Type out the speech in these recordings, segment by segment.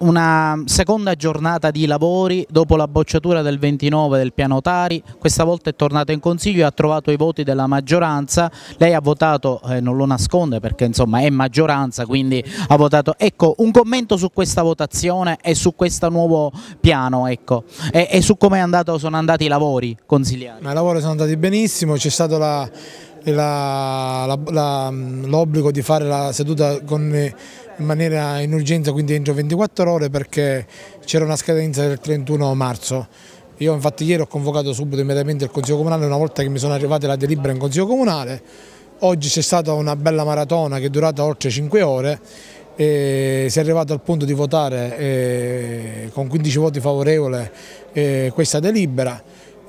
una seconda giornata di lavori dopo la bocciatura del 29 del piano Tari, questa volta è tornato in consiglio e ha trovato i voti della maggioranza, lei ha votato, eh, non lo nasconde perché insomma è maggioranza quindi ha votato, ecco un commento su questa votazione e su questo nuovo piano ecco, e, e su come sono andati i lavori consigliari. Ma i lavori sono andati benissimo, c'è stato la l'obbligo di fare la seduta con in maniera in urgenza, quindi entro 24 ore perché c'era una scadenza del 31 marzo. Io infatti ieri ho convocato subito immediatamente il Consiglio Comunale una volta che mi sono arrivate la delibera in Consiglio Comunale. Oggi c'è stata una bella maratona che è durata oltre 5 ore e si è arrivato al punto di votare eh, con 15 voti favorevoli eh, questa delibera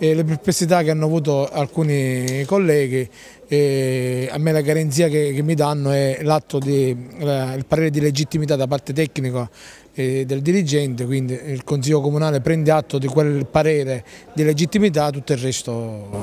eh, le perplessità che hanno avuto alcuni colleghi, eh, a me la garanzia che, che mi danno è l'atto di, il parere di legittimità da parte tecnica eh, del dirigente, quindi il Consiglio Comunale prende atto di quel parere di legittimità, tutto il resto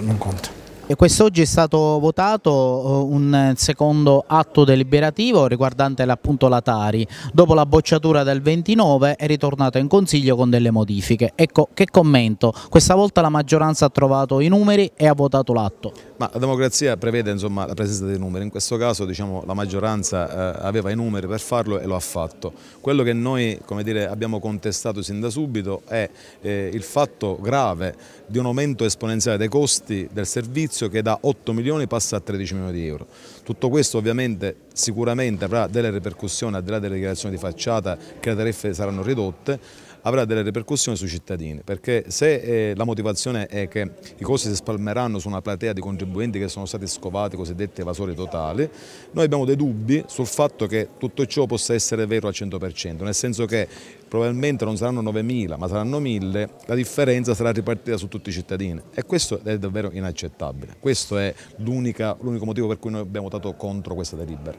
non conta. Quest'oggi è stato votato eh, un secondo atto deliberativo riguardante appunto la Tari. Dopo la bocciatura del 29 è ritornato in Consiglio con delle modifiche. Ecco, che commento? Questa volta la maggioranza ha trovato i numeri e ha votato l'atto. Ma la democrazia prevede insomma, la presenza dei numeri, in questo caso diciamo, la maggioranza eh, aveva i numeri per farlo e lo ha fatto. Quello che noi dire, abbiamo contestato sin da subito è eh, il fatto grave di un aumento esponenziale dei costi del servizio servizio che da 8 milioni passa a 13 milioni di euro. Tutto questo ovviamente sicuramente avrà delle ripercussioni al di là delle dichiarazioni di facciata che le tariffe saranno ridotte avrà delle ripercussioni sui cittadini, perché se eh, la motivazione è che i costi si spalmeranno su una platea di contribuenti che sono stati scovati, cosiddetti evasori totali, noi abbiamo dei dubbi sul fatto che tutto ciò possa essere vero al 100%, nel senso che probabilmente non saranno 9.000 ma saranno 1.000, la differenza sarà ripartita su tutti i cittadini e questo è davvero inaccettabile. Questo è l'unico motivo per cui noi abbiamo votato contro questa delibera.